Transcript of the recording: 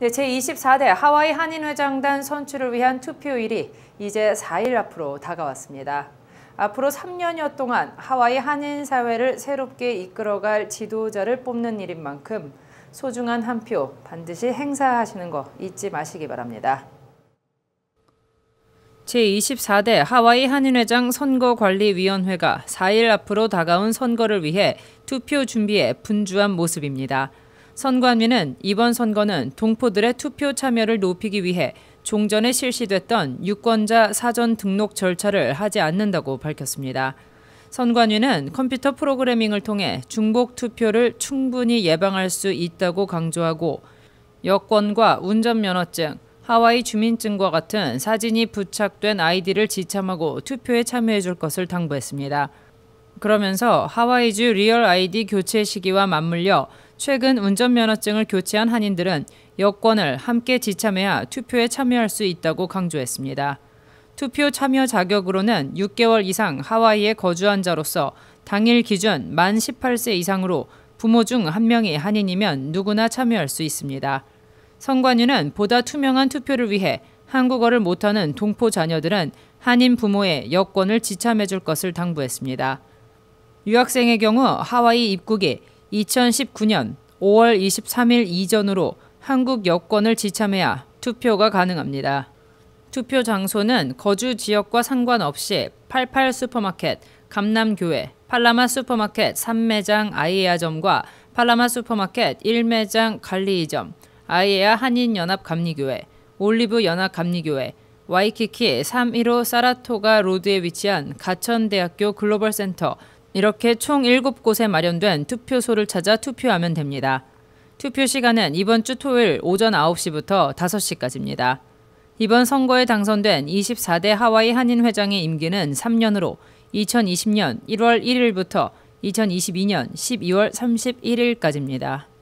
네, 제24대 하와이 한인회장단 선출을 위한 투표일이 이제 4일 앞으로 다가왔습니다. 앞으로 3년여 동안 하와이 한인 사회를 새롭게 이끌어갈 지도자를 뽑는 일인 만큼 소중한 한 표 반드시 행사하시는 거 잊지 마시기 바랍니다. 제24대 하와이 한인회장 선거관리위원회가 4일 앞으로 다가온 선거를 위해 투표 준비에 분주한 모습입니다. 선관위는 이번 선거는 동포들의 투표 참여를 높이기 위해 종전에 실시됐던 유권자 사전 등록 절차를 하지 않는다고 밝혔습니다. 선관위는 컴퓨터 프로그래밍을 통해 중복 투표를 충분히 예방할 수 있다고 강조하고 여권과 운전면허증, 하와이 주민증과 같은 사진이 부착된 아이디를 지참하고 투표에 참여해 줄 것을 당부했습니다. 그러면서 하와이주 리얼 아이디 교체 시기와 맞물려 최근 운전면허증을 교체한 한인들은 여권을 함께 지참해야 투표에 참여할 수 있다고 강조했습니다. 투표 참여 자격으로는 6개월 이상 하와이에 거주한 자로서 당일 기준 만 18세 이상으로 부모 중 한 명이 한인이면 누구나 참여할 수 있습니다. 선관위는 보다 투명한 투표를 위해 한국어를 못하는 동포 자녀들은 한인 부모의 여권을 지참해 줄 것을 당부했습니다. 유학생의 경우 하와이 입국이 2019년 5월 23일 이전으로 한국 여권을 지참해야 투표가 가능합니다. 투표 장소는 거주 지역과 상관없이 88 슈퍼마켓, 감남교회, 팔라마 슈퍼마켓 3매장 아이에아점과 팔라마 슈퍼마켓 1매장 갈리이점, 아이에아 한인연합 감리교회, 올리브 연합 감리교회, 와이키키 315 사라토가 로드에 위치한 가천대학교 글로벌 센터 이렇게 총 7곳에 마련된 투표소를 찾아 투표하면 됩니다. 투표 시간은 이번 주 토요일 오전 9시부터 5시까지입니다. 이번 선거에 당선된 24대 하와이 한인회장의 임기는 3년으로 2020년 1월 1일부터 2022년 12월 31일까지입니다.